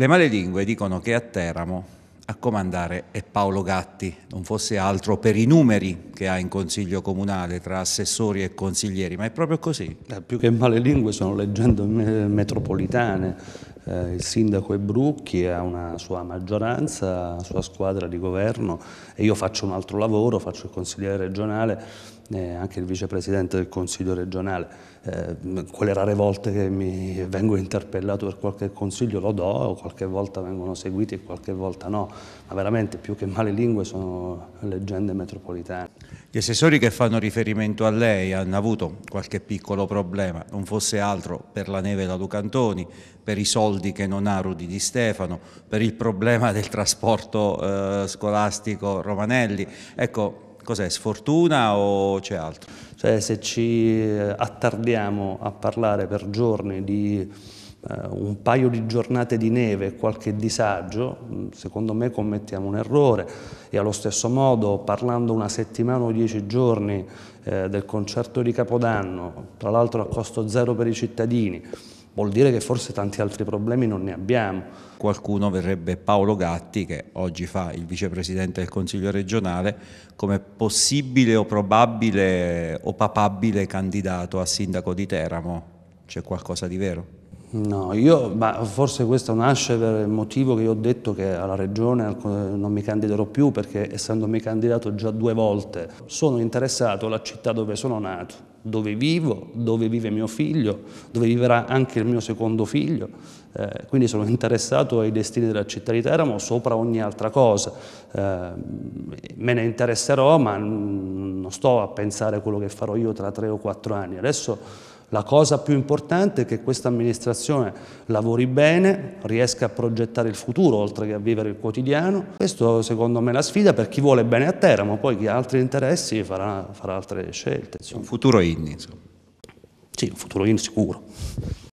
Le male lingue dicono che a Teramo a comandare è Paolo Gatti, non fosse altro per i numeri che ha in consiglio comunale tra assessori e consiglieri, ma è proprio così. Eh, più che male lingue sono leggende metropolitane, eh, il sindaco è Brucchi, ha una sua maggioranza, una sua squadra di governo e io faccio un altro lavoro, faccio il consigliere regionale e eh, anche il vicepresidente del Consiglio regionale. Eh, quelle rare volte che mi vengo interpellato per qualche consiglio lo do, qualche volta vengono seguiti e qualche volta no, ma veramente più che male lingue sono leggende metropolitane. Gli assessori che fanno riferimento a lei hanno avuto qualche piccolo problema, non fosse altro per la neve da Lucantoni, per i soldi soldi che non ha Rudi Di Stefano, per il problema del trasporto eh, scolastico Romanelli. Ecco, cos'è? Sfortuna o c'è altro? Cioè, se ci eh, attardiamo a parlare per giorni di eh, un paio di giornate di neve e qualche disagio, mm, secondo me commettiamo un errore e allo stesso modo parlando una settimana o dieci giorni eh, del concerto di Capodanno, tra l'altro a costo zero per i cittadini, Vuol dire che forse tanti altri problemi non ne abbiamo. Qualcuno verrebbe Paolo Gatti, che oggi fa il vicepresidente del Consiglio regionale, come possibile o probabile o papabile candidato a sindaco di Teramo. C'è qualcosa di vero? No, io, ma forse questo nasce per il motivo che io ho detto che alla Regione non mi candiderò più perché essendomi candidato già due volte sono interessato alla città dove sono nato, dove vivo, dove vive mio figlio, dove vivrà anche il mio secondo figlio, eh, quindi sono interessato ai destini della città di Teramo sopra ogni altra cosa. Eh, me ne interesserò ma non sto a pensare a quello che farò io tra tre o quattro anni. Adesso la cosa più importante è che questa amministrazione lavori bene, riesca a progettare il futuro oltre che a vivere il quotidiano. Questo secondo me è la sfida per chi vuole bene a terra, ma poi chi ha altri interessi farà, farà altre scelte. Insomma. Un futuro inni, insomma. Sì, un futuro inni sicuro.